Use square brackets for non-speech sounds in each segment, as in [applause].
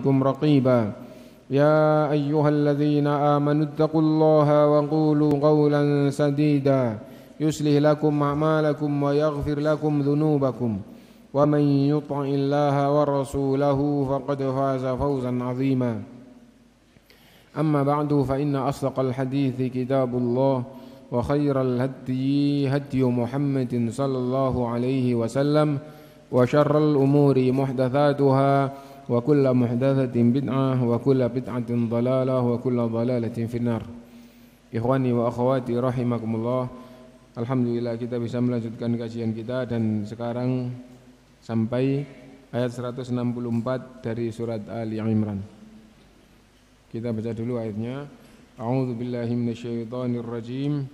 عليكم رقيبا يا ايها الذين امنوا اتقوا الله وقولوا قولا سديدا يصلح لكم اعمالكم ويغفر لكم ذنوبكم ومن يطع الله ورسوله فقد فاز فوزا عظيما اما بعد فان اصدق الحديث كتاب الله وخير الهدي هدي محمد صلى الله عليه وسلم وشر الامور محدثاتها وكل محدثة بدعة وكل بدعة ضلالة وكل ضلالة في النار Ikhwani wa akhwati rahimakumullah Alhamdulillah kita bisa melanjutkan kajian kita dan sekarang sampai ayat 164 dari surat Ali Imran Kita baca dulu ayatnya A'udzu rajim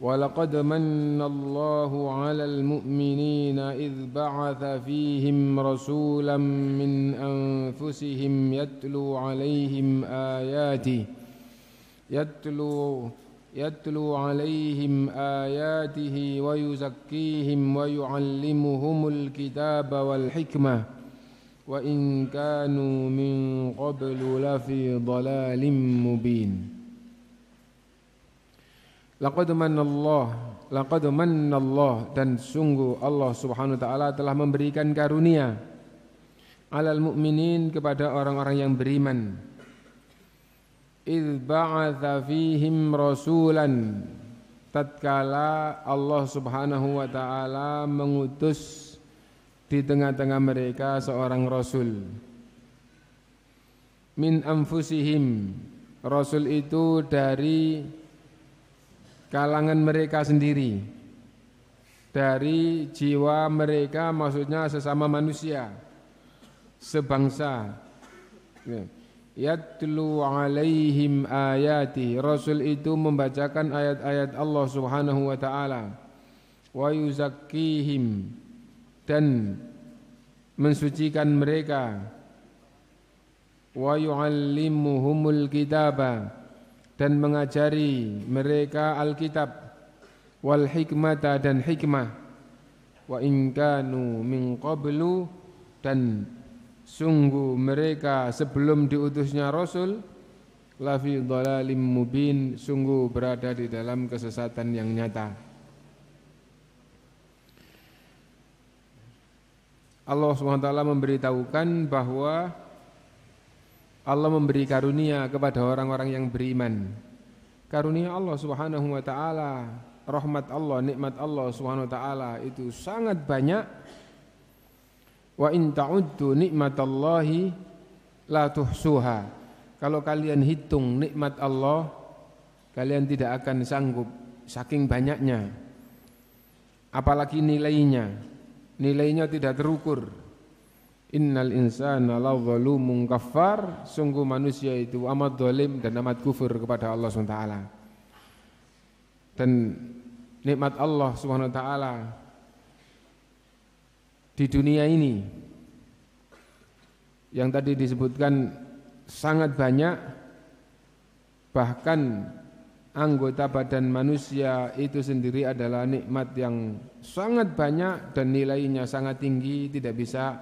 ولقد من الله على المؤمنين إذ بعث فيهم رسولا من أنفسهم يتلو عليهم آياته يتلو يتلو عليهم آياته ويزكيهم ويعلمهم الكتاب والحكمة وإن كانوا من قبل لفي ضلال مبين Laqad manallah, laqad manallah dan sungguh Allah Subhanahu wa taala telah memberikan karunia alal mu'minin kepada orang-orang yang beriman. Idz ba'atsa fihim rasulan tatkala Allah Subhanahu wa taala mengutus di tengah-tengah mereka seorang rasul min anfusihim rasul itu dari kalangan mereka sendiri dari jiwa mereka maksudnya sesama manusia sebangsa ya. yatlu alaihim ayati rasul itu membacakan ayat-ayat Allah Subhanahu wa taala wa yuzakkihim dan mensucikan mereka wa yuallimuhumul kitaba dan mengajari mereka Alkitab wal hikmata dan hikmah wa in min qablu dan sungguh mereka sebelum diutusnya rasul lafi dhalalim mubin sungguh berada di dalam kesesatan yang nyata Allah SWT memberitahukan bahwa Allah memberi karunia kepada orang-orang yang beriman. Karunia Allah Subhanahu wa taala, rahmat Allah, nikmat Allah Subhanahu wa taala itu sangat banyak. Wa in ta'uddu nikmatallahi la tuhsuha. Kalau kalian hitung nikmat Allah, kalian tidak akan sanggup saking banyaknya. Apalagi nilainya. Nilainya tidak terukur. Innal insana la zalumun kafar Sungguh manusia itu amat zalim dan amat kufur kepada Allah SWT Dan nikmat Allah SWT Di dunia ini Yang tadi disebutkan sangat banyak Bahkan anggota badan manusia itu sendiri adalah nikmat yang sangat banyak dan nilainya sangat tinggi tidak bisa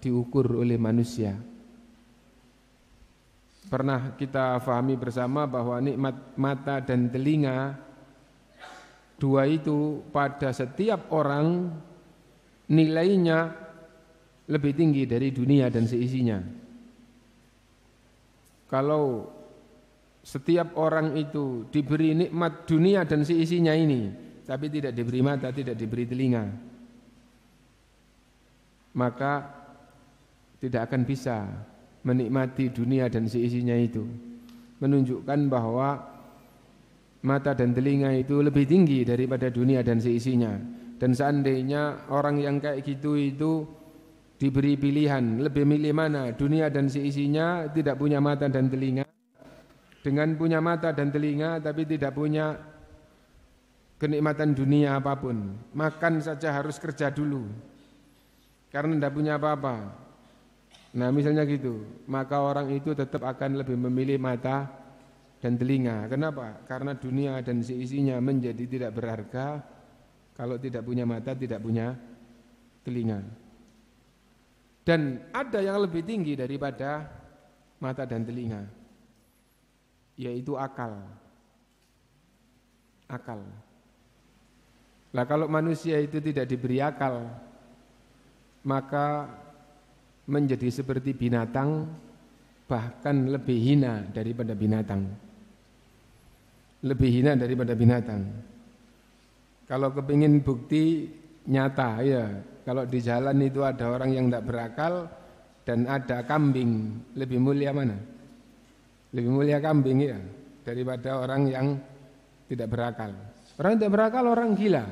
diukur oleh manusia. Pernah kita fahami bersama bahwa nikmat mata dan telinga dua itu pada setiap orang nilainya lebih tinggi dari dunia dan seisinya. Kalau setiap orang itu diberi nikmat dunia dan seisinya ini, tapi tidak diberi mata, tidak diberi telinga, maka tidak akan bisa menikmati dunia dan seisinya itu menunjukkan bahwa mata dan telinga itu lebih tinggi daripada dunia dan seisinya dan seandainya orang yang kayak gitu itu diberi pilihan lebih milih mana dunia dan seisinya tidak punya mata dan telinga dengan punya mata dan telinga tapi tidak punya kenikmatan dunia apapun makan saja harus kerja dulu karena tidak punya apa-apa Nah misalnya gitu, maka orang itu tetap akan lebih memilih mata dan telinga. Kenapa? Karena dunia dan seisinya menjadi tidak berharga kalau tidak punya mata, tidak punya telinga. Dan ada yang lebih tinggi daripada mata dan telinga, yaitu akal. Akal. Lah kalau manusia itu tidak diberi akal, maka menjadi seperti binatang bahkan lebih hina daripada binatang. Lebih hina daripada binatang. Kalau kepingin bukti nyata ya, kalau di jalan itu ada orang yang tidak berakal dan ada kambing, lebih mulia mana? Lebih mulia kambing ya daripada orang yang tidak berakal. Orang yang tidak berakal orang gila.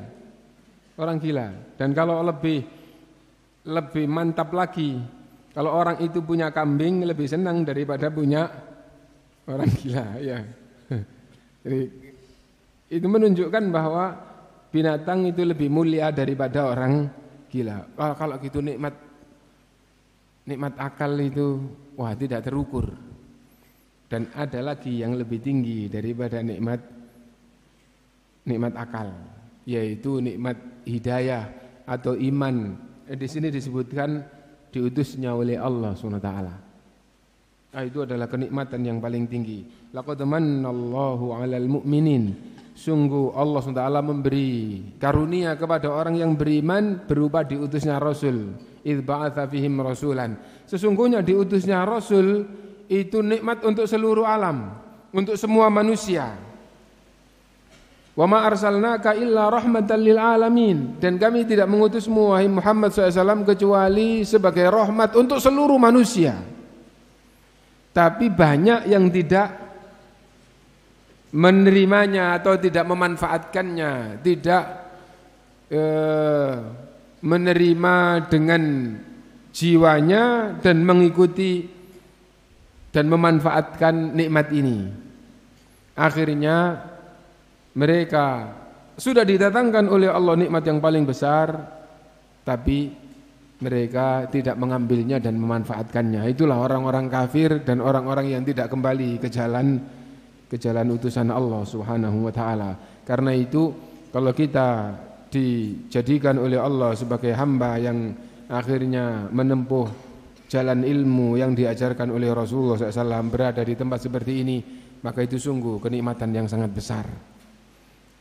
Orang gila. Dan kalau lebih lebih mantap lagi kalau orang itu punya kambing lebih senang daripada punya orang gila, ya. Jadi itu menunjukkan bahwa binatang itu lebih mulia daripada orang gila. Kalau, kalau gitu nikmat nikmat akal itu wah tidak terukur. Dan ada lagi yang lebih tinggi daripada nikmat nikmat akal, yaitu nikmat hidayah atau iman. Eh, di sini disebutkan diutusnya oleh Allah SWT. Nah, ah, itu adalah kenikmatan yang paling tinggi. Laqad mannallahu 'alal mu'minin. Sungguh Allah SWT memberi karunia kepada orang yang beriman berupa diutusnya Rasul. Idh ba'atha fihim rasulan. Sesungguhnya diutusnya Rasul itu nikmat untuk seluruh alam, untuk semua manusia. Wa ma arsalnaka illa rahmatan lil alamin dan kami tidak mengutusmu wahai Muhammad SAW kecuali sebagai rahmat untuk seluruh manusia. Tapi banyak yang tidak menerimanya atau tidak memanfaatkannya, tidak e, menerima dengan jiwanya dan mengikuti dan memanfaatkan nikmat ini. Akhirnya mereka sudah didatangkan oleh Allah nikmat yang paling besar tapi mereka tidak mengambilnya dan memanfaatkannya itulah orang-orang kafir dan orang-orang yang tidak kembali ke jalan ke jalan utusan Allah Subhanahu wa taala karena itu kalau kita dijadikan oleh Allah sebagai hamba yang akhirnya menempuh jalan ilmu yang diajarkan oleh Rasulullah SAW berada di tempat seperti ini maka itu sungguh kenikmatan yang sangat besar.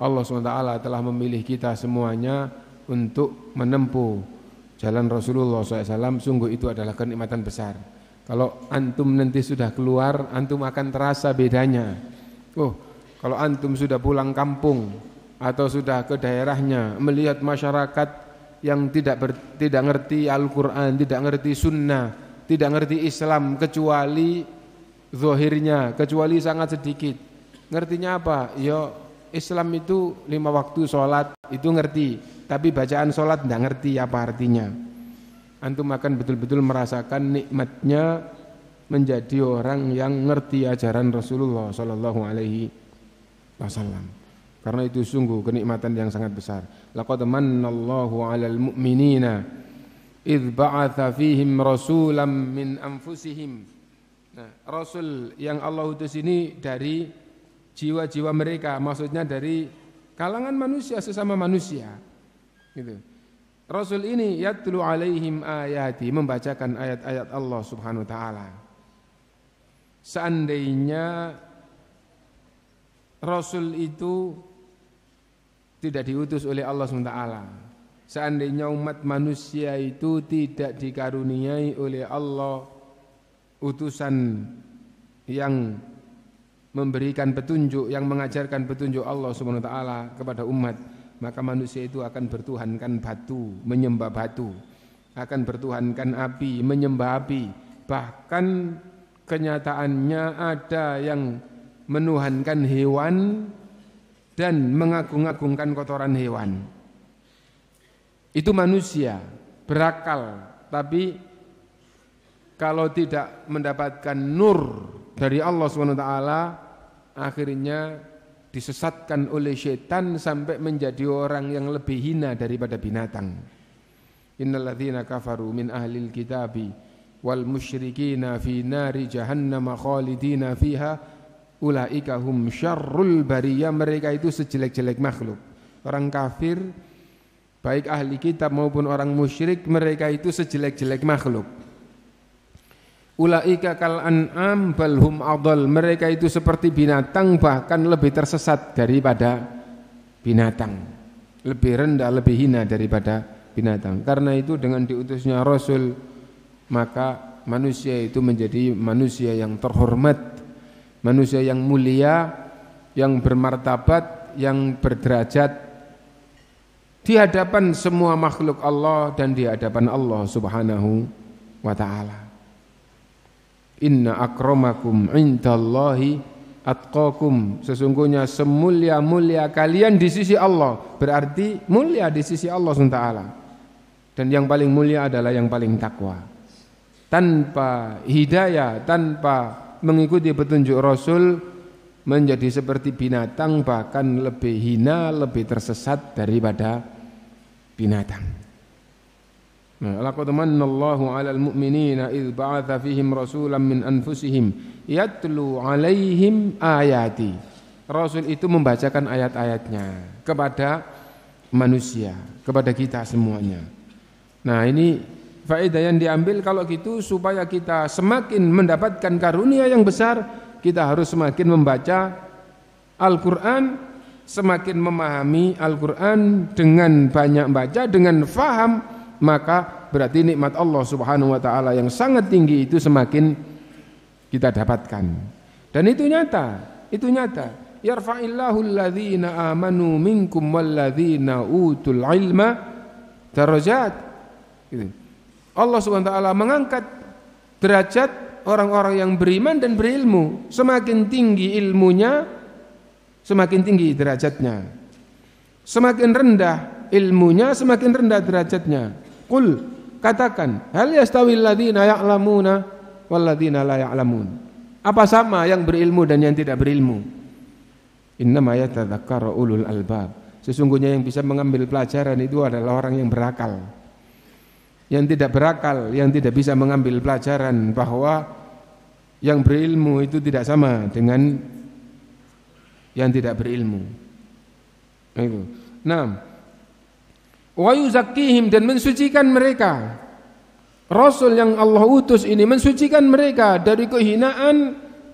Allah SWT telah memilih kita semuanya untuk menempuh jalan Rasulullah SAW. Sungguh itu adalah kenikmatan besar. Kalau antum nanti sudah keluar, antum akan terasa bedanya. Oh, kalau antum sudah pulang kampung atau sudah ke daerahnya, melihat masyarakat yang tidak ber, tidak ngerti Al-Quran, tidak ngerti Sunnah, tidak ngerti Islam kecuali zohirnya, kecuali sangat sedikit. Ngertinya apa? Yo Islam itu lima waktu sholat itu ngerti, tapi bacaan sholat tidak ngerti apa artinya. Antum akan betul-betul merasakan nikmatnya menjadi orang yang ngerti ajaran Rasulullah Shallallahu Alaihi Wasallam. Karena itu sungguh kenikmatan yang sangat besar. Laqad mannallahu 'alal mu'minina idh ba'atha fihim rasulam min anfusihim. Nah, rasul yang Allah utus ini dari jiwa-jiwa mereka, maksudnya dari kalangan manusia sesama manusia. Gitu. Rasul ini yatlu alaihim ayati membacakan ayat-ayat Allah Subhanahu wa taala. Seandainya Rasul itu tidak diutus oleh Allah SWT Seandainya umat manusia itu tidak dikaruniai oleh Allah Utusan yang memberikan petunjuk yang mengajarkan petunjuk Allah Subhanahu wa taala kepada umat, maka manusia itu akan bertuhankan batu, menyembah batu, akan bertuhankan api, menyembah api, bahkan kenyataannya ada yang menuhankan hewan dan mengagung-agungkan kotoran hewan. Itu manusia berakal, tapi kalau tidak mendapatkan nur dari Allah Subhanahu wa taala, akhirnya disesatkan oleh setan sampai menjadi orang yang lebih hina daripada binatang. Innalladzina kafaru min ahlil kitabi wal musyrikina fi nari jahannama khalidina fiha ulaika hum syarrul bariyah mereka itu sejelek-jelek makhluk. Orang kafir baik ahli kitab maupun orang musyrik mereka itu sejelek-jelek makhluk Ulaika kal an'am bal hum Mereka itu seperti binatang bahkan lebih tersesat daripada binatang. Lebih rendah, lebih hina daripada binatang. Karena itu dengan diutusnya Rasul maka manusia itu menjadi manusia yang terhormat, manusia yang mulia, yang bermartabat, yang berderajat di hadapan semua makhluk Allah dan di hadapan Allah Subhanahu wa taala. Inna akromakum indallahi atqakum. Sesungguhnya semulia-mulia kalian di sisi Allah. Berarti mulia di sisi Allah SWT. Dan yang paling mulia adalah yang paling takwa. Tanpa hidayah, tanpa mengikuti petunjuk Rasul, menjadi seperti binatang bahkan lebih hina, lebih tersesat daripada binatang. Nah, laqad mannallahu 'alal mu'minina id ba'atha fihim rasulan min anfusihim yatlu 'alaihim ayati. Rasul itu membacakan ayat-ayatnya kepada manusia, kepada kita semuanya. Nah, ini faedah yang diambil kalau gitu supaya kita semakin mendapatkan karunia yang besar, kita harus semakin membaca Al-Qur'an, semakin memahami Al-Qur'an dengan banyak baca, dengan faham maka berarti nikmat Allah Subhanahu wa taala yang sangat tinggi itu semakin kita dapatkan. Dan itu nyata, itu nyata. Yarfa'illahu alladhina amanu minkum walladhina utul ilma darajat. Gitu. Allah Subhanahu wa taala mengangkat derajat orang-orang yang beriman dan berilmu. Semakin tinggi ilmunya, semakin tinggi derajatnya. Semakin rendah ilmunya, semakin rendah derajatnya. Qul katakan, hal yastawil ladina ya'lamuna wal ladzina la ya'lamun. Apa sama yang berilmu dan yang tidak berilmu? Innama ulul albab. Sesungguhnya yang bisa mengambil pelajaran itu adalah orang yang berakal. Yang tidak berakal, yang tidak bisa mengambil pelajaran bahwa yang berilmu itu tidak sama dengan yang tidak berilmu. Nah itu. Nah, wa dan mensucikan mereka. Rasul yang Allah utus ini mensucikan mereka dari kehinaan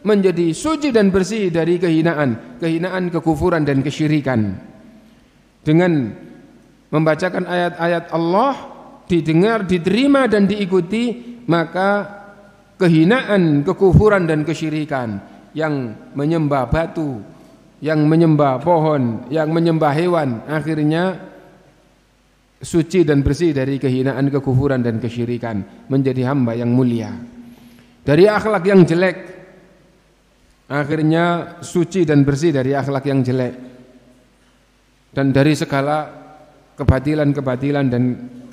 menjadi suci dan bersih dari kehinaan, kehinaan kekufuran dan kesyirikan. Dengan membacakan ayat-ayat Allah didengar, diterima dan diikuti, maka kehinaan, kekufuran dan kesyirikan yang menyembah batu, yang menyembah pohon, yang menyembah hewan akhirnya suci dan bersih dari kehinaan, kekufuran dan kesyirikan, menjadi hamba yang mulia. Dari akhlak yang jelek akhirnya suci dan bersih dari akhlak yang jelek dan dari segala kebatilan-kebatilan dan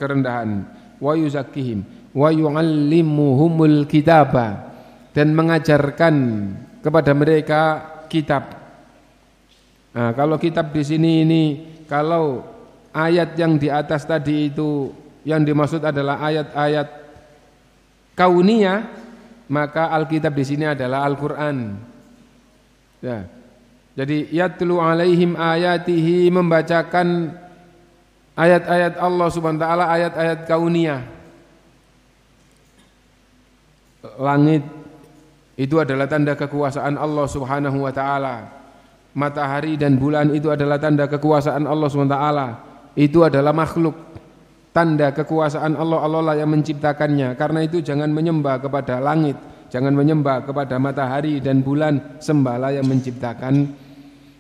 kerendahan. Wa yuzakkihim wa yu'allimuhumul kitaba dan mengajarkan kepada mereka kitab. Nah, kalau kitab di sini ini kalau ayat yang di atas tadi itu yang dimaksud adalah ayat-ayat kaunia, maka Alkitab di sini adalah Al-Qur'an. Ya. Jadi yatlu alaihim ayatihi membacakan ayat-ayat Allah Subhanahu wa taala, ayat-ayat kauniyah. Langit itu adalah tanda kekuasaan Allah Subhanahu wa taala. Matahari dan bulan itu adalah tanda kekuasaan Allah Subhanahu wa taala itu adalah makhluk tanda kekuasaan Allah Allah lah yang menciptakannya karena itu jangan menyembah kepada langit jangan menyembah kepada matahari dan bulan sembahlah yang menciptakan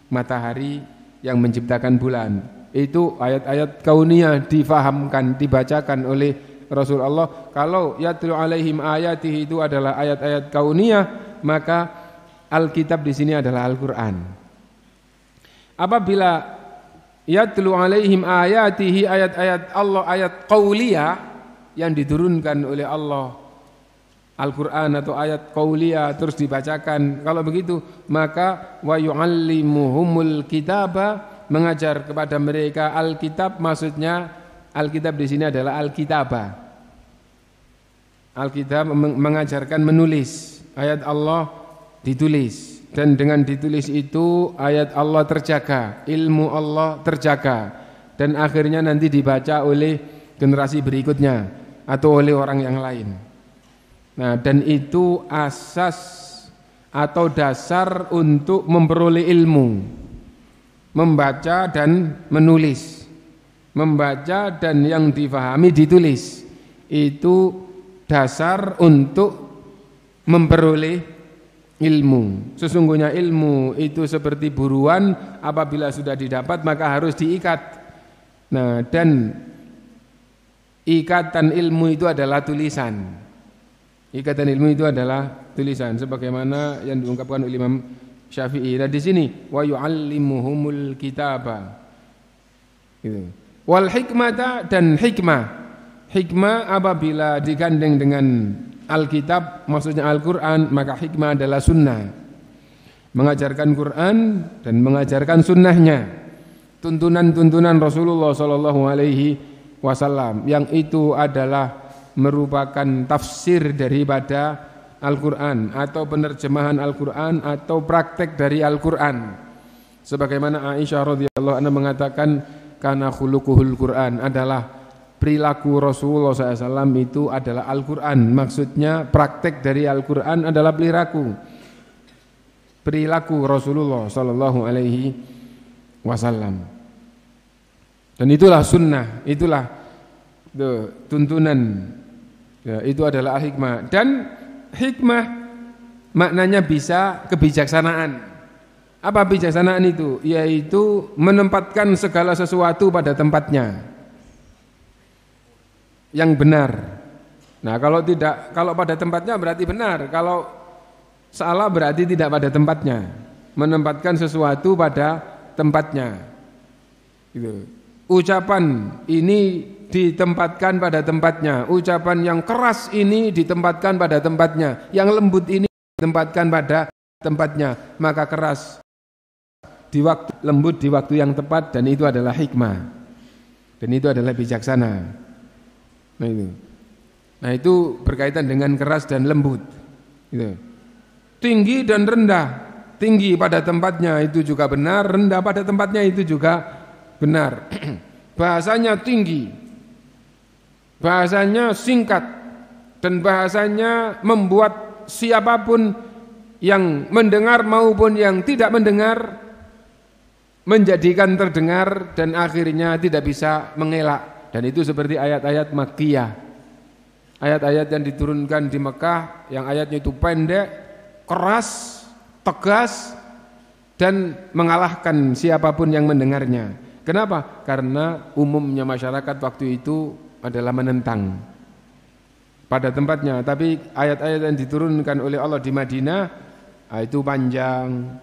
matahari yang menciptakan bulan itu ayat-ayat kauniyah difahamkan dibacakan oleh Rasulullah kalau yatlu alaihim ayati itu adalah ayat-ayat kauniyah maka Alkitab di sini adalah Al-Qur'an apabila yatlu alaihim ayatihi ayat-ayat Allah ayat qauliya yang diturunkan oleh Allah Al-Qur'an atau ayat qauliya terus dibacakan kalau begitu maka wa yuallimuhumul kitaba mengajar kepada mereka Alkitab maksudnya Alkitab di sini adalah Alkitaba Alkitab mengajarkan menulis ayat Allah ditulis dan dengan ditulis itu ayat Allah terjaga, ilmu Allah terjaga dan akhirnya nanti dibaca oleh generasi berikutnya atau oleh orang yang lain. Nah, dan itu asas atau dasar untuk memperoleh ilmu. Membaca dan menulis. Membaca dan yang difahami ditulis. Itu dasar untuk memperoleh ilmu. Sesungguhnya ilmu itu seperti buruan apabila sudah didapat maka harus diikat. Nah, dan ikatan ilmu itu adalah tulisan. Ikatan ilmu itu adalah tulisan sebagaimana yang diungkapkan oleh Imam Syafi'i. Nah, di sini wa yuallimuhumul kitaba. Gitu. Wal hikmata dan hikmah. Hikmah apabila digandeng dengan Alkitab maksudnya Al-Quran maka hikmah adalah sunnah mengajarkan Quran dan mengajarkan sunnahnya tuntunan-tuntunan Rasulullah Shallallahu Alaihi Wasallam yang itu adalah merupakan tafsir daripada Al-Quran atau penerjemahan Al-Quran atau praktek dari Al-Quran sebagaimana Aisyah radhiyallahu anha mengatakan karena khuluquhul Quran adalah perilaku Rasulullah SAW itu adalah Al-Quran maksudnya praktek dari Al-Quran adalah perilaku perilaku Rasulullah Sallallahu Alaihi Wasallam dan itulah sunnah itulah the, tuntunan ya, itu adalah hikmah dan hikmah maknanya bisa kebijaksanaan apa bijaksanaan itu? Yaitu menempatkan segala sesuatu pada tempatnya yang benar. Nah, kalau tidak kalau pada tempatnya berarti benar, kalau salah berarti tidak pada tempatnya. Menempatkan sesuatu pada tempatnya. Gitu. Ucapan ini ditempatkan pada tempatnya. Ucapan yang keras ini ditempatkan pada tempatnya. Yang lembut ini ditempatkan pada tempatnya. Maka keras di waktu lembut di waktu yang tepat dan itu adalah hikmah. Dan itu adalah bijaksana. Nah itu. Nah itu berkaitan dengan keras dan lembut. Gitu. Tinggi dan rendah. Tinggi pada tempatnya itu juga benar, rendah pada tempatnya itu juga benar. [clears throat] bahasanya tinggi. Bahasanya singkat dan bahasanya membuat siapapun yang mendengar maupun yang tidak mendengar menjadikan terdengar dan akhirnya tidak bisa mengelak dan itu seperti ayat-ayat Makkiyah. Ayat-ayat yang diturunkan di Mekah yang ayatnya itu pendek, keras, tegas dan mengalahkan siapapun yang mendengarnya. Kenapa? Karena umumnya masyarakat waktu itu adalah menentang pada tempatnya. Tapi ayat-ayat yang diturunkan oleh Allah di Madinah ah, itu panjang,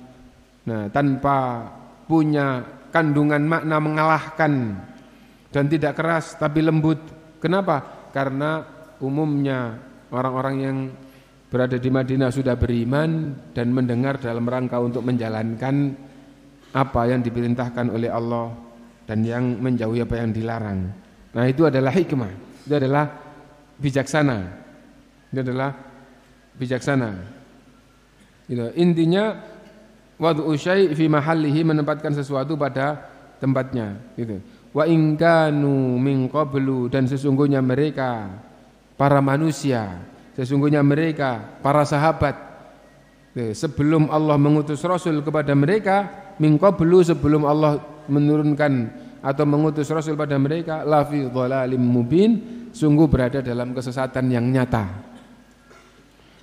Nah, tanpa punya kandungan makna mengalahkan dan tidak keras tapi lembut. Kenapa? Karena umumnya orang-orang yang berada di Madinah sudah beriman dan mendengar dalam rangka untuk menjalankan apa yang diperintahkan oleh Allah dan yang menjauhi apa yang dilarang. Nah, itu adalah hikmah. Itu adalah bijaksana. Itu adalah bijaksana. Itu Intinya wad'u syai' fi mahallihi menempatkan sesuatu pada tempatnya, gitu wa ingkanu min qablu dan sesungguhnya mereka para manusia sesungguhnya mereka para sahabat eh, sebelum Allah mengutus rasul kepada mereka min qablu sebelum Allah menurunkan atau mengutus rasul pada mereka lafi dhalalim mubin sungguh berada dalam kesesatan yang nyata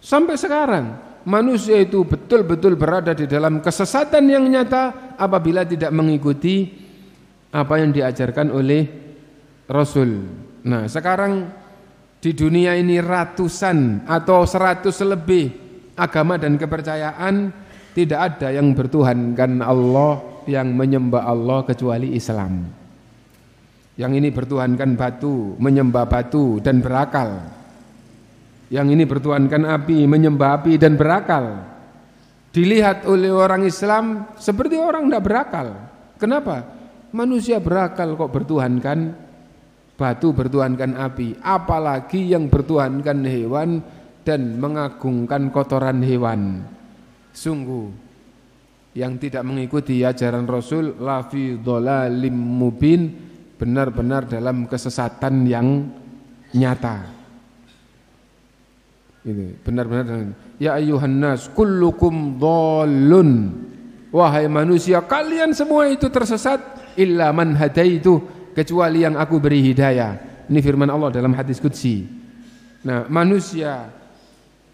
sampai sekarang manusia itu betul-betul berada di dalam kesesatan yang nyata apabila tidak mengikuti apa yang diajarkan oleh Rasul. Nah, sekarang di dunia ini ratusan atau seratus lebih agama dan kepercayaan tidak ada yang bertuhankan Allah yang menyembah Allah kecuali Islam. Yang ini bertuhankan batu, menyembah batu dan berakal. Yang ini bertuhankan api, menyembah api dan berakal. Dilihat oleh orang Islam seperti orang tidak berakal. Kenapa? Manusia berakal kok bertuhankan batu, bertuhankan api, apalagi yang bertuhankan hewan dan mengagungkan kotoran hewan. Sungguh yang tidak mengikuti ajaran Rasul lafi dhalalim mubin benar-benar dalam kesesatan yang nyata. Ini benar-benar ya ayuhan nas kullukum dhalun wahai manusia kalian semua itu tersesat illa man hadaitu kecuali yang aku beri hidayah. Ini firman Allah dalam hadis qudsi. Nah, manusia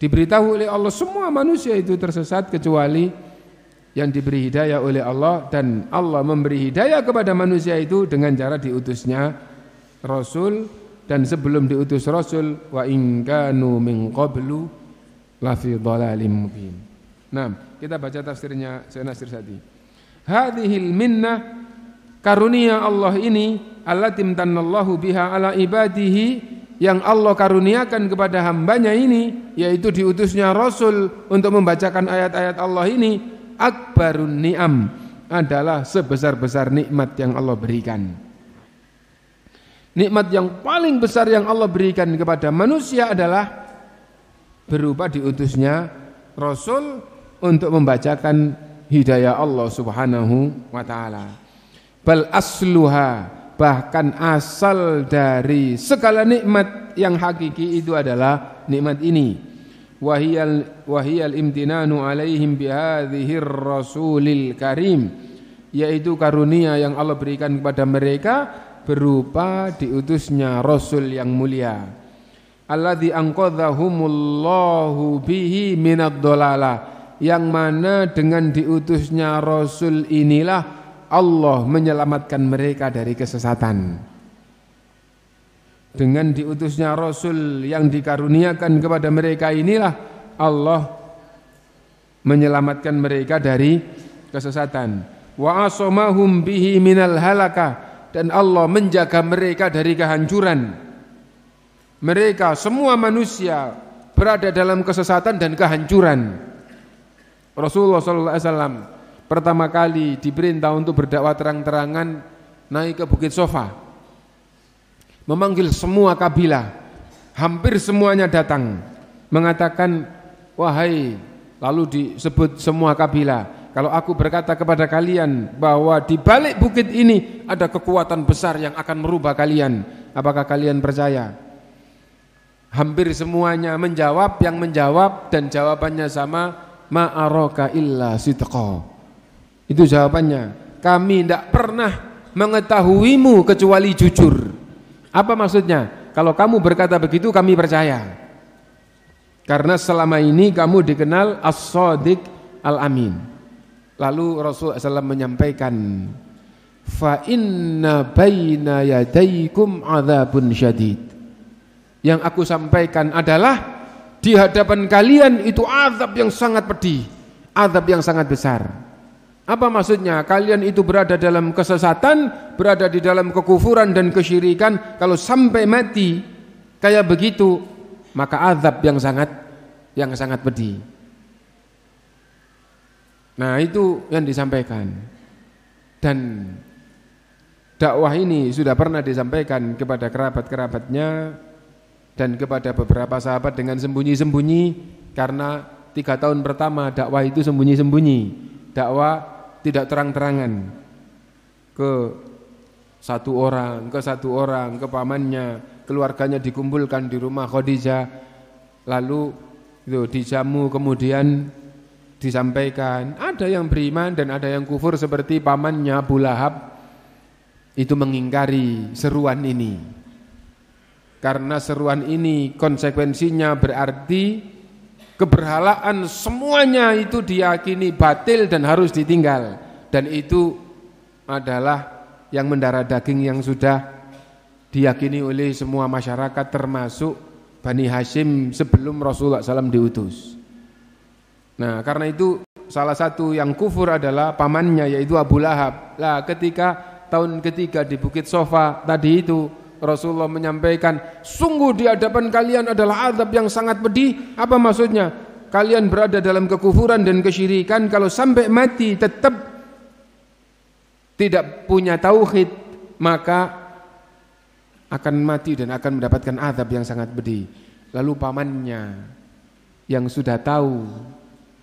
diberitahu oleh Allah semua manusia itu tersesat kecuali yang diberi hidayah oleh Allah dan Allah memberi hidayah kepada manusia itu dengan cara diutusnya rasul dan sebelum diutus rasul wa in kanu min qablu fi dhalalim mubin. Nah, kita baca tafsirnya Sayyidina nasir Sadi. Hadhil minnah karunia Allah ini Allah mtannallahu biha ala ibadihi yang Allah karuniakan kepada hambanya ini yaitu diutusnya Rasul untuk membacakan ayat-ayat Allah ini akbarun ni'am adalah sebesar-besar nikmat yang Allah berikan. Nikmat yang paling besar yang Allah berikan kepada manusia adalah berupa diutusnya Rasul untuk membacakan hidayah Allah Subhanahu wa taala bal asluha bahkan asal dari segala nikmat yang hakiki itu adalah nikmat ini wahiyal wahiyal imtinanu alaihim bihadhir rasulil karim yaitu karunia yang Allah berikan kepada mereka berupa diutusnya rasul yang mulia alladzi anqadhahumullahu bihi minad dolala yang mana dengan diutusnya rasul inilah Allah menyelamatkan mereka dari kesesatan. Dengan diutusnya Rasul yang dikaruniakan kepada mereka inilah Allah menyelamatkan mereka dari kesesatan. Wa asomahum bihi minal halaka dan Allah menjaga mereka dari kehancuran. Mereka semua manusia berada dalam kesesatan dan kehancuran. Rasulullah sallallahu pertama kali diperintah untuk berdakwah terang-terangan naik ke Bukit Sofa. Memanggil semua kabilah, hampir semuanya datang. Mengatakan, wahai, lalu disebut semua kabilah. Kalau aku berkata kepada kalian bahwa di balik bukit ini ada kekuatan besar yang akan merubah kalian. Apakah kalian percaya? Hampir semuanya menjawab, yang menjawab dan jawabannya sama ma'aroka illa sitqo itu jawabannya. Kami tidak pernah mengetahuimu kecuali jujur. Apa maksudnya? Kalau kamu berkata begitu kami percaya. Karena selama ini kamu dikenal as-sadiq al-amin. Lalu Rasul SAW menyampaikan, fa inna baina yadaykum adabun syadid. Yang aku sampaikan adalah di hadapan kalian itu azab yang sangat pedih, azab yang sangat besar. Apa maksudnya? Kalian itu berada dalam kesesatan, berada di dalam kekufuran dan kesyirikan. Kalau sampai mati kayak begitu, maka azab yang sangat yang sangat pedih. Nah, itu yang disampaikan. Dan dakwah ini sudah pernah disampaikan kepada kerabat-kerabatnya dan kepada beberapa sahabat dengan sembunyi-sembunyi karena tiga tahun pertama dakwah itu sembunyi-sembunyi. Dakwah tidak terang-terangan ke satu orang, ke satu orang, ke pamannya, keluarganya dikumpulkan di rumah Khadijah, lalu itu dijamu kemudian disampaikan ada yang beriman dan ada yang kufur seperti pamannya Abu Lahab itu mengingkari seruan ini karena seruan ini konsekuensinya berarti keberhalaan semuanya itu diyakini batil dan harus ditinggal dan itu adalah yang mendarah daging yang sudah diyakini oleh semua masyarakat termasuk Bani Hashim sebelum Rasulullah SAW diutus nah karena itu salah satu yang kufur adalah pamannya yaitu Abu Lahab lah ketika tahun ketiga di Bukit Sofa tadi itu Rasulullah menyampaikan, sungguh di hadapan kalian adalah azab yang sangat pedih. Apa maksudnya? Kalian berada dalam kekufuran dan kesyirikan kalau sampai mati tetap tidak punya tauhid, maka akan mati dan akan mendapatkan azab yang sangat pedih. Lalu pamannya yang sudah tahu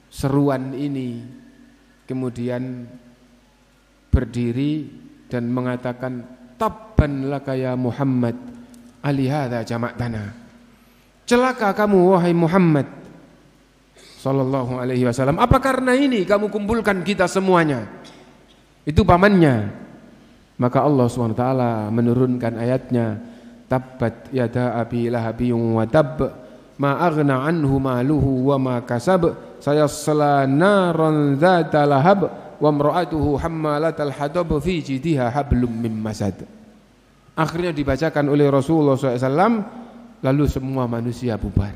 seruan ini kemudian berdiri dan mengatakan tab Taiban laka ya Muhammad alihada jamak tanah. Celaka kamu wahai Muhammad Sallallahu alaihi wasallam Apa karena ini kamu kumpulkan kita semuanya Itu pamannya Maka Allah SWT menurunkan ayatnya Tabbat yada abi lahabiyum wa tab Ma aghna anhu maluhu wa ma kasab Sayassala naran dhata lahab Wa mra'atuhu hammalatal hadab Fi jidiha hablum min masad Akhirnya dibacakan oleh Rasulullah SAW, lalu semua manusia bubar.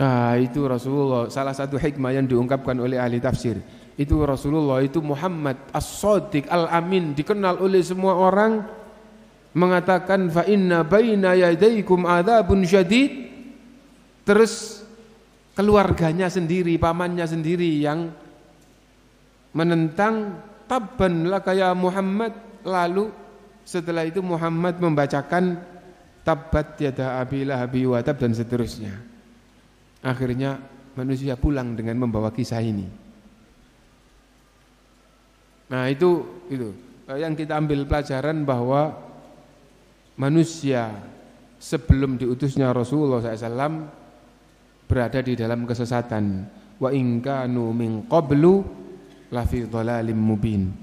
Nah, itu Rasulullah, salah satu hikmah yang diungkapkan oleh ahli tafsir. Itu Rasulullah, itu Muhammad As-Sadiq Al-Amin, dikenal oleh semua orang, mengatakan, Fa inna baina yadaikum adabun syadid, terus keluarganya sendiri, pamannya sendiri yang menentang, tabban laka ya Muhammad, lalu setelah itu Muhammad membacakan tabat yada abi lahabi watab dan seterusnya. Akhirnya manusia pulang dengan membawa kisah ini. Nah, itu itu yang kita ambil pelajaran bahwa manusia sebelum diutusnya Rasulullah SAW berada di dalam kesesatan wa ingkanu min qablu lafi dhalalim mubin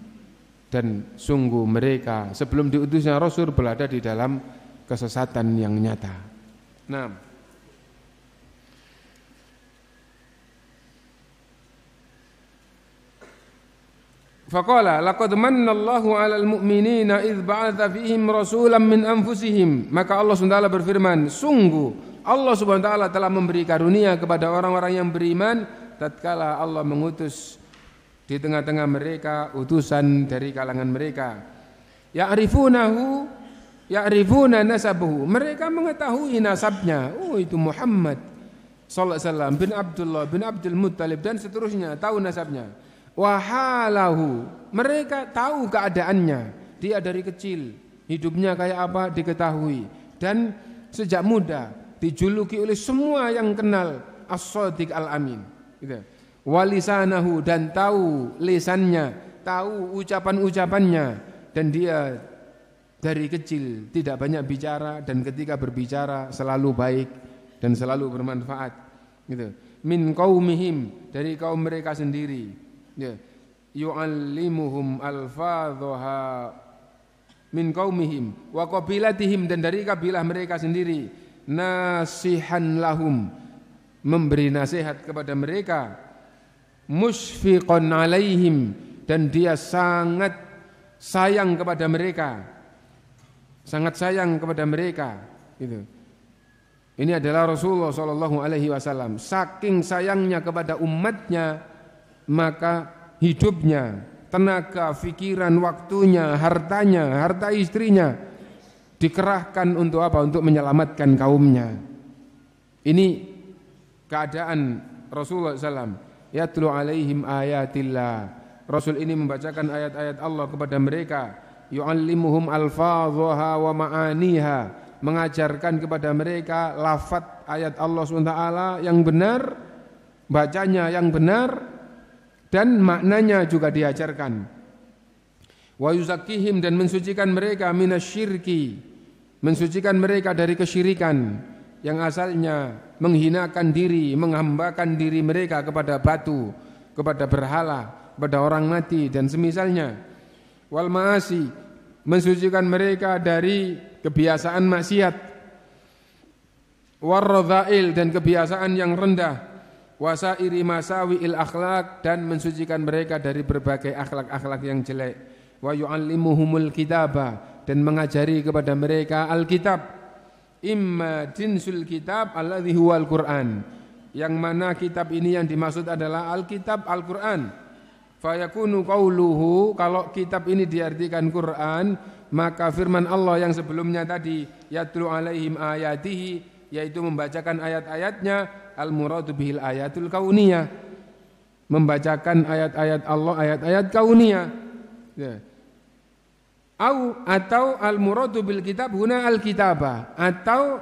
dan sungguh mereka sebelum diutusnya Rasul berada di dalam kesesatan yang nyata. Nah, Faqala laqad manna Allahu 'alal mu'minina idh ba'atha fihim rasulan min anfusihim maka Allah SWT berfirman sungguh Allah SWT telah memberi karunia kepada orang-orang yang beriman tatkala Allah mengutus di tengah-tengah mereka utusan dari kalangan mereka ya'rifunahu ya'rifuna nasabuhu mereka mengetahui nasabnya oh itu Muhammad sallallahu alaihi wasallam bin Abdullah bin Abdul Muttalib dan seterusnya tahu nasabnya wahalahu mereka tahu keadaannya dia dari kecil hidupnya kayak apa diketahui dan sejak muda dijuluki oleh semua yang kenal as-sadiq al-amin gitu walisanahu dan tahu lisannya, tahu ucapan-ucapannya dan dia dari kecil tidak banyak bicara dan ketika berbicara selalu baik dan selalu bermanfaat gitu. Min qaumihim dari kaum mereka sendiri. Ya. Yu'allimuhum alfadhaha min qaumihim wa qabilatihim dan dari kabilah mereka sendiri nasihan lahum memberi nasihat kepada mereka musfiqon alaihim dan dia sangat sayang kepada mereka sangat sayang kepada mereka itu ini adalah Rasulullah Shallallahu Alaihi Wasallam saking sayangnya kepada umatnya maka hidupnya tenaga pikiran waktunya hartanya harta istrinya dikerahkan untuk apa untuk menyelamatkan kaumnya ini keadaan Rasulullah SAW yatlu alaihim ayatillah. Rasul ini membacakan ayat-ayat Allah kepada mereka, yu'allimuhum alfadhaha wa ma'aniha, mengajarkan kepada mereka lafat ayat Allah SWT yang benar, bacanya yang benar dan maknanya juga diajarkan. Wa yuzakkihim dan mensucikan mereka minasyirki, mensucikan mereka dari kesyirikan yang asalnya menghinakan diri, menghambakan diri mereka kepada batu, kepada berhala, kepada orang mati dan semisalnya. Wal maasi mensucikan mereka dari kebiasaan maksiat. Warrodail dan kebiasaan yang rendah. Wasairi masawiil akhlak dan mensucikan mereka dari berbagai akhlak-akhlak yang jelek. Wa yu'allimuhumul kitaba dan mengajari kepada mereka Alkitab imma jinsul kitab alladhi al Qur'an yang mana kitab ini yang dimaksud adalah Alkitab Al-Qur'an fayakunu qawluhu kalau kitab ini diartikan Qur'an maka firman Allah yang sebelumnya tadi yatlu alaihim ayatihi yaitu membacakan ayat-ayatnya al muradu bihil ayatul kauniyah membacakan ayat-ayat Allah ayat-ayat kauniyah ya. Au atau al muradu bil kitab guna al kitaba atau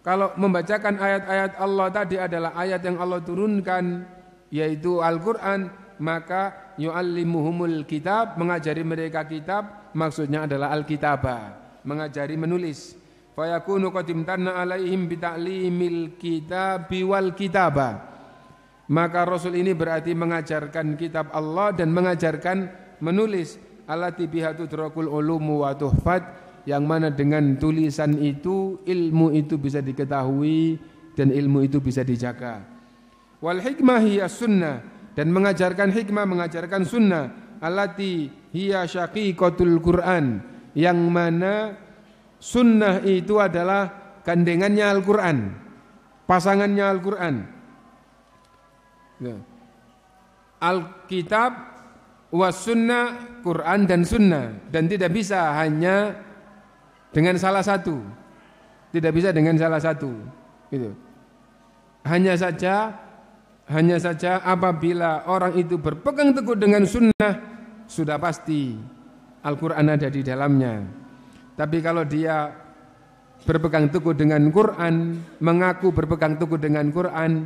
kalau membacakan ayat-ayat Allah tadi adalah ayat yang Allah turunkan yaitu Al-Qur'an maka yu'allimuhumul kitab mengajari mereka kitab maksudnya adalah al-kitaba mengajari menulis fayakunu qadim tanna alaihim bita'limil kitab wal kitaba maka Rasul ini berarti mengajarkan kitab Allah dan mengajarkan menulis allati biha tudrakul ulumu wa tuhfad yang mana dengan tulisan itu ilmu itu bisa diketahui dan ilmu itu bisa dijaga. Wal hikmah hiya sunnah dan mengajarkan hikmah mengajarkan sunnah alati hiya syaqiqatul Quran yang mana sunnah itu adalah gandengannya Al-Qur'an, pasangannya Al-Qur'an. Ya. Alkitab was sunnah Quran dan sunnah dan tidak bisa hanya dengan salah satu tidak bisa dengan salah satu gitu hanya saja hanya saja apabila orang itu berpegang teguh dengan sunnah sudah pasti Al-Quran ada di dalamnya tapi kalau dia berpegang teguh dengan Quran mengaku berpegang teguh dengan Quran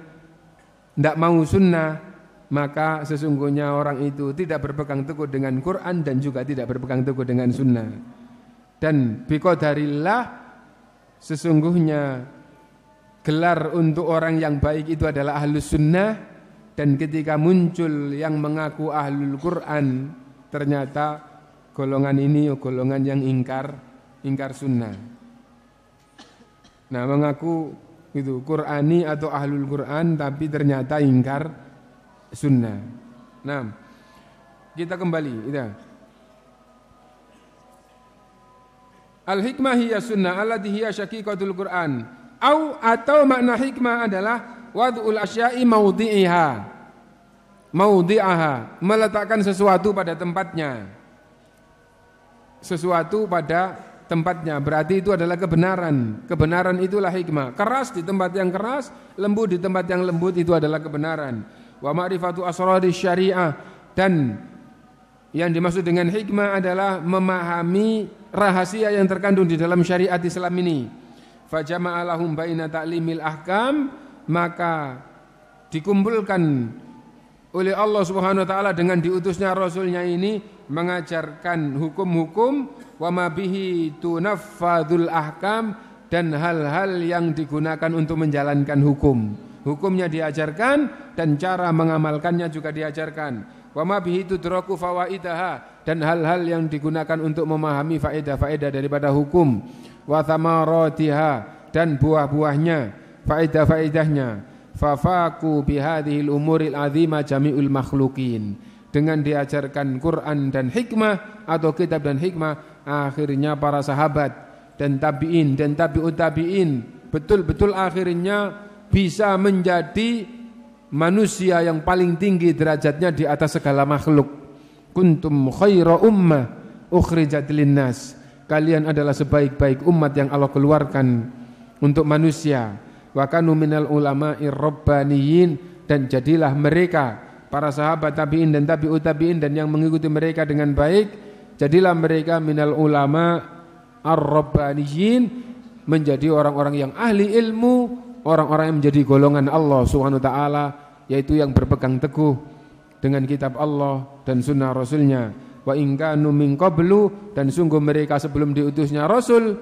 tidak mau sunnah maka sesungguhnya orang itu tidak berpegang teguh dengan Quran dan juga tidak berpegang teguh dengan sunnah. Dan biqadarillah sesungguhnya gelar untuk orang yang baik itu adalah ahlus sunnah dan ketika muncul yang mengaku ahlul Quran ternyata golongan ini oh, golongan yang ingkar ingkar sunnah. Nah mengaku itu Qurani atau ahlul Quran tapi ternyata ingkar sunnah. Nah, kita kembali. Ya. Al hikmah hiya sunnah allati hiya syaqiqatul Quran. Au atau makna hikmah adalah wad'ul asya'i maudhi'iha. Maudhi'aha, meletakkan sesuatu pada tempatnya. Sesuatu pada tempatnya. Berarti itu adalah kebenaran. Kebenaran itulah hikmah. Keras di tempat yang keras, lembut di tempat yang lembut itu adalah kebenaran wa ma'rifatu asrari syariah dan yang dimaksud dengan hikmah adalah memahami rahasia yang terkandung di dalam syariat Islam ini. Fajama'alahum baina ta'limil ahkam maka dikumpulkan oleh Allah Subhanahu wa taala dengan diutusnya rasulnya ini mengajarkan hukum-hukum wa ma bihi tunaffadzul ahkam dan hal-hal yang digunakan untuk menjalankan hukum hukumnya diajarkan dan cara mengamalkannya juga diajarkan. Wa ma bihi tudraku fawaidaha dan hal-hal yang digunakan untuk memahami faedah-faedah daripada hukum wa thamaratiha dan buah-buahnya, faedah-faedahnya. Fafaku bihadhil umuril azima jami'ul makhlukin. Dengan diajarkan Quran dan hikmah atau kitab dan hikmah akhirnya para sahabat dan tabi'in dan tabi'ut tabi'in betul-betul akhirnya bisa menjadi manusia yang paling tinggi derajatnya di atas segala makhluk. Kuntum khaira ummah ukhrijat linnas. Kalian adalah sebaik-baik umat yang Allah keluarkan untuk manusia. Wa kanu minal ulama irrabbaniyin dan jadilah mereka para sahabat tabi'in dan tabi'ut tabi'in dan yang mengikuti mereka dengan baik jadilah mereka minal ulama ar-rabbaniyin menjadi orang-orang yang ahli ilmu orang-orang yang menjadi golongan Allah Subhanahu taala yaitu yang berpegang teguh dengan kitab Allah dan sunnah rasulnya wa ingka numing min qablu dan sungguh mereka sebelum diutusnya rasul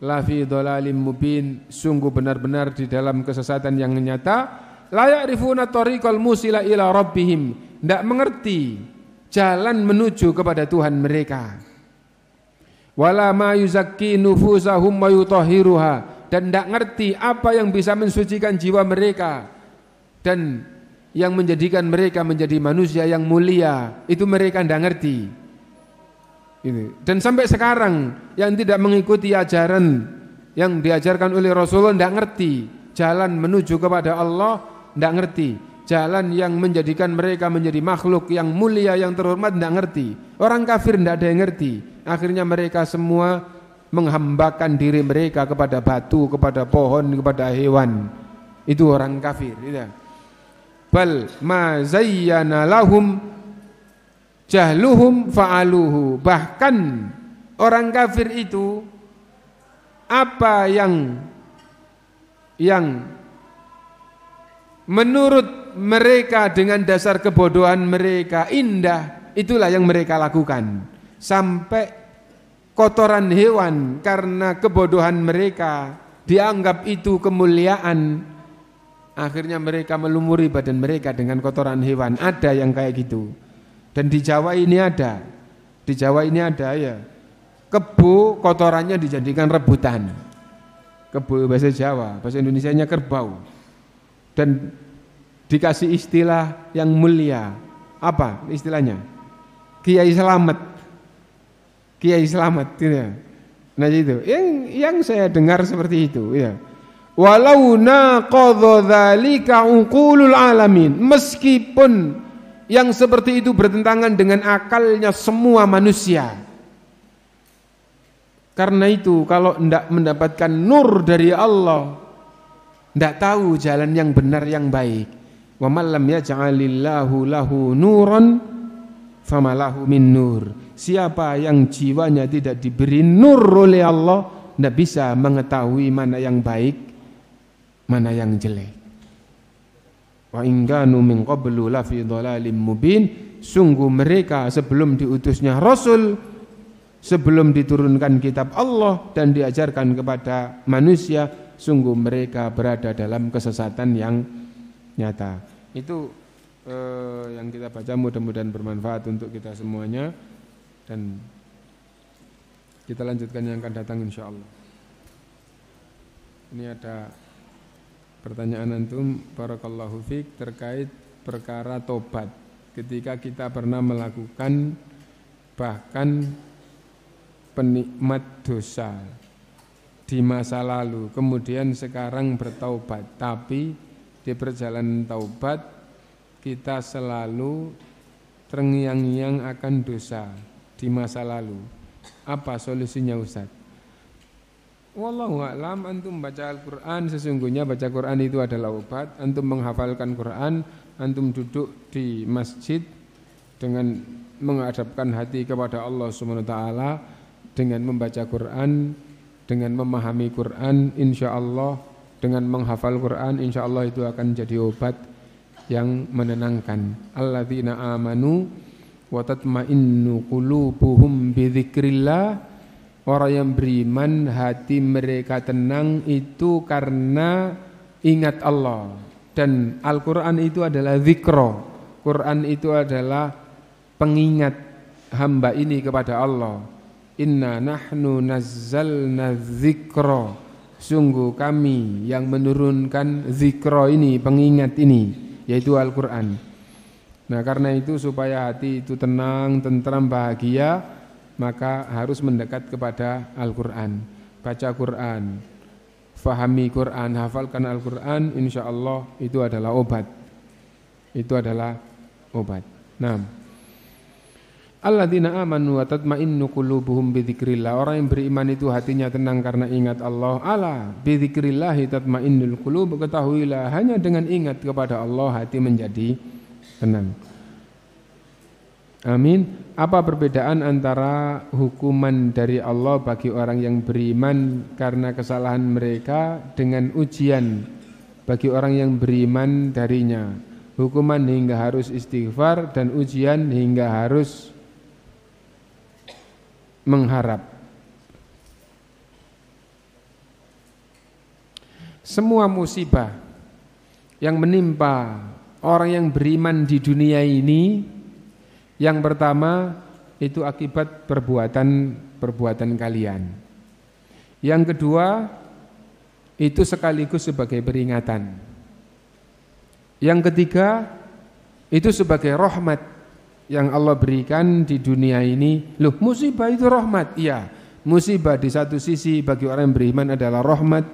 lafi dhalalim mubin sungguh benar-benar di dalam kesesatan yang nyata layak rifuna tariqal musila ila rabbihim ndak mengerti jalan menuju kepada Tuhan mereka wala ma yuzakki nufusahum wa yutahhiruha dan tidak ngerti apa yang bisa mensucikan jiwa mereka dan yang menjadikan mereka menjadi manusia yang mulia itu mereka tidak ngerti dan sampai sekarang yang tidak mengikuti ajaran yang diajarkan oleh Rasulullah tidak ngerti jalan menuju kepada Allah tidak ngerti jalan yang menjadikan mereka menjadi makhluk yang mulia yang terhormat tidak ngerti orang kafir tidak ada yang ngerti akhirnya mereka semua menghambakan diri mereka kepada batu, kepada pohon, kepada hewan. Itu orang kafir, tidak. Gitu. Bal ma zayyana lahum jahluhum fa'aluhu. Bahkan orang kafir itu apa yang yang menurut mereka dengan dasar kebodohan mereka indah itulah yang mereka lakukan sampai kotoran hewan karena kebodohan mereka dianggap itu kemuliaan akhirnya mereka melumuri badan mereka dengan kotoran hewan ada yang kayak gitu dan di Jawa ini ada di Jawa ini ada ya kebu kotorannya dijadikan rebutan kebu bahasa Jawa bahasa Indonesia nya kerbau dan dikasih istilah yang mulia apa istilahnya Kiai Selamat Kiai selamat, gitu ya. Nah itu yang yang saya dengar seperti itu ya. Walau naqadha dzalika uqulul alamin meskipun yang seperti itu bertentangan dengan akalnya semua manusia. Karena itu kalau tidak mendapatkan nur dari Allah, tidak tahu jalan yang benar yang baik. Wa malam ya ja'alillahu lahu nuran famalahu min nur. Siapa yang jiwanya tidak diberi nur oleh Allah tidak bisa mengetahui mana yang baik, mana yang jelek. Wa ingganu min qablu lafi dhalalim mubin. Sungguh mereka sebelum diutusnya Rasul, sebelum diturunkan kitab Allah dan diajarkan kepada manusia, sungguh mereka berada dalam kesesatan yang nyata. Itu eh, yang kita baca mudah-mudahan bermanfaat untuk kita semuanya dan kita lanjutkan yang akan datang insya Allah ini ada pertanyaan antum barakallahu fiq terkait perkara tobat ketika kita pernah melakukan bahkan penikmat dosa di masa lalu kemudian sekarang bertaubat tapi di perjalanan taubat kita selalu terngiang-ngiang akan dosa di masa lalu. Apa solusinya Ustaz? Wallahu a'lam antum baca Al-Qur'an sesungguhnya baca Qur'an itu adalah obat. Antum menghafalkan Qur'an, antum duduk di masjid dengan menghadapkan hati kepada Allah Subhanahu wa taala dengan membaca Qur'an, dengan memahami Qur'an insya Allah dengan menghafal Qur'an insya Allah itu akan jadi obat yang menenangkan. Alladzina amanu wa tatma'innu qulubuhum bi orang yang beriman hati mereka tenang itu karena ingat Allah dan Al-Qur'an itu adalah zikra Quran itu adalah pengingat hamba ini kepada Allah inna nahnu nazzalna dzikra sungguh kami yang menurunkan zikra ini pengingat ini yaitu Al-Qur'an Nah, karena itu supaya hati itu tenang, tentram, bahagia, maka harus mendekat kepada Al-Qur'an. Baca Qur'an, fahami Qur'an, hafalkan Al-Qur'an, insya Allah itu adalah obat. Itu adalah obat. Nah, Alladzina amanu wa tatma'innu qulubuhum bidzikrillah. Orang yang beriman itu hatinya tenang karena ingat Allah. Ala bidzikrillah tatma'innul qulub. Ketahuilah hanya dengan ingat kepada Allah hati menjadi tenang, Amin. Apa perbedaan antara hukuman dari Allah bagi orang yang beriman karena kesalahan mereka dengan ujian bagi orang yang beriman darinya? Hukuman hingga harus istighfar dan ujian hingga harus mengharap. Semua musibah yang menimpa orang yang beriman di dunia ini yang pertama itu akibat perbuatan perbuatan kalian. Yang kedua itu sekaligus sebagai peringatan. Yang ketiga itu sebagai rahmat yang Allah berikan di dunia ini. Loh, musibah itu rahmat. Iya, musibah di satu sisi bagi orang yang beriman adalah rahmat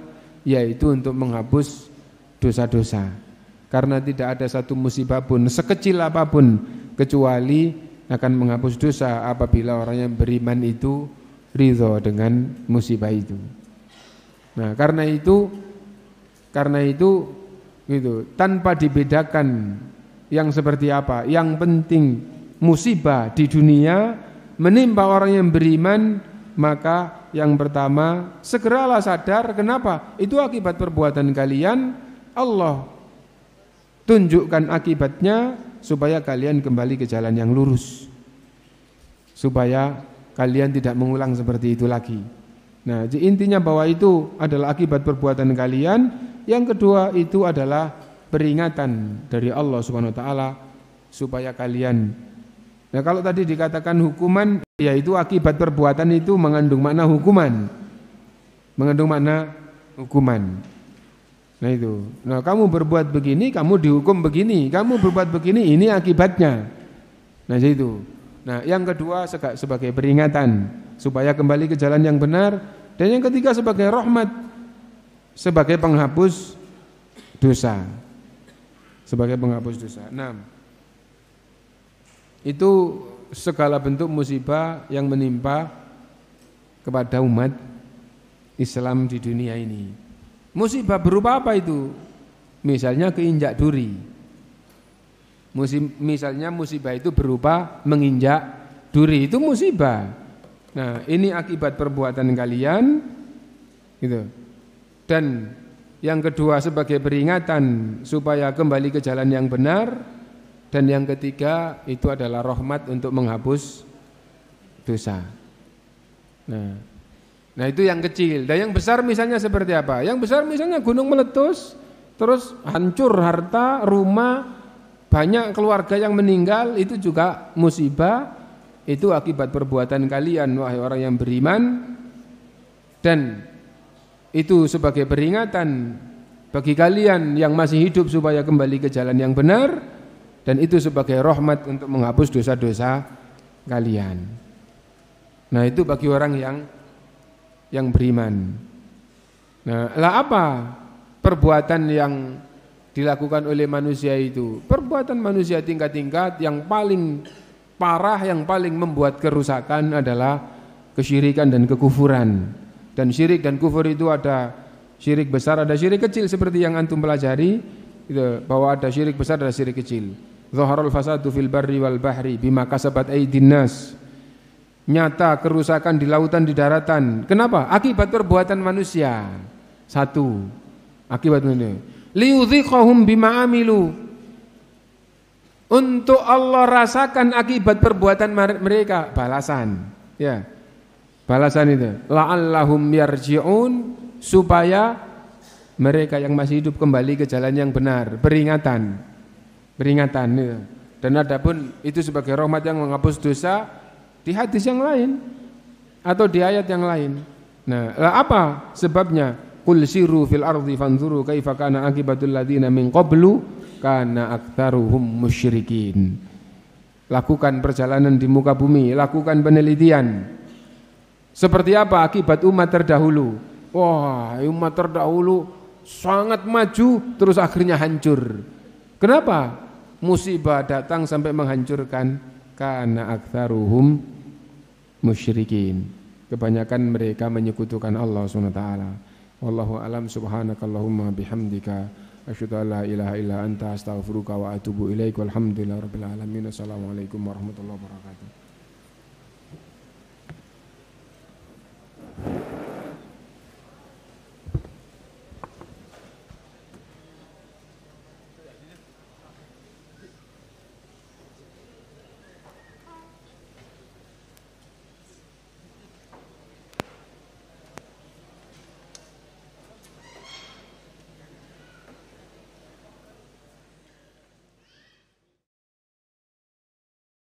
yaitu untuk menghapus dosa-dosa karena tidak ada satu musibah pun sekecil apapun kecuali akan menghapus dosa apabila orang yang beriman itu ridho dengan musibah itu. Nah, karena itu karena itu gitu, tanpa dibedakan yang seperti apa, yang penting musibah di dunia menimpa orang yang beriman maka yang pertama segeralah sadar kenapa? Itu akibat perbuatan kalian Allah tunjukkan akibatnya supaya kalian kembali ke jalan yang lurus. Supaya kalian tidak mengulang seperti itu lagi. Nah, intinya bahwa itu adalah akibat perbuatan kalian. Yang kedua itu adalah peringatan dari Allah Subhanahu wa taala supaya kalian Nah, kalau tadi dikatakan hukuman yaitu akibat perbuatan itu mengandung makna hukuman. Mengandung makna hukuman. Nah itu. Nah kamu berbuat begini, kamu dihukum begini. Kamu berbuat begini, ini akibatnya. Nah itu. Nah yang kedua sebagai peringatan supaya kembali ke jalan yang benar. Dan yang ketiga sebagai rahmat, sebagai penghapus dosa. Sebagai penghapus dosa. Enam. Itu segala bentuk musibah yang menimpa kepada umat Islam di dunia ini. Musibah berupa apa itu? Misalnya keinjak duri. Musib, misalnya musibah itu berupa menginjak duri itu musibah. Nah, ini akibat perbuatan kalian gitu. Dan yang kedua sebagai peringatan supaya kembali ke jalan yang benar dan yang ketiga itu adalah rahmat untuk menghapus dosa. Nah, Nah itu yang kecil. Dan nah, yang besar misalnya seperti apa? Yang besar misalnya gunung meletus, terus hancur harta, rumah, banyak keluarga yang meninggal, itu juga musibah. Itu akibat perbuatan kalian, wahai orang yang beriman. Dan itu sebagai peringatan bagi kalian yang masih hidup supaya kembali ke jalan yang benar. Dan itu sebagai rahmat untuk menghapus dosa-dosa kalian. Nah itu bagi orang yang yang beriman. Nah, lah apa perbuatan yang dilakukan oleh manusia itu? Perbuatan manusia tingkat-tingkat yang paling parah yang paling membuat kerusakan adalah kesyirikan dan kekufuran. Dan syirik dan kufur itu ada syirik besar, ada syirik kecil seperti yang antum pelajari gitu, bahwa ada syirik besar, ada syirik kecil. Zoharul fasadu fil barri wal bahri bima kasabat aidin nas nyata kerusakan di lautan di daratan. Kenapa? Akibat perbuatan manusia. Satu. Akibat ini. Liudzikahum bima amilu. Untuk Allah rasakan akibat perbuatan mereka balasan. Ya. Balasan itu la'allahum yarji'un supaya mereka yang masih hidup kembali ke jalan yang benar. Peringatan. Peringatan. Ya. Dan adapun itu sebagai rahmat yang menghapus dosa di hadis yang lain atau di ayat yang lain. Nah, apa sebabnya? Qul siru fil ardi fanzuru kaifa kana akibatul ladina min qablu kana aktsaruhum musyrikin. Lakukan perjalanan di muka bumi, lakukan penelitian. Seperti apa akibat umat terdahulu? Wah, umat terdahulu sangat maju terus akhirnya hancur. Kenapa? Musibah datang sampai menghancurkan kana aktsaruhum musyrikin. Kebanyakan mereka menyekutukan Allah SWT. Wallahu alam subhanakallahumma bihamdika asyhadu an la ilaha illa anta astaghfiruka wa atubu ilaik. rabbil alamin. Assalamualaikum warahmatullahi wabarakatuh.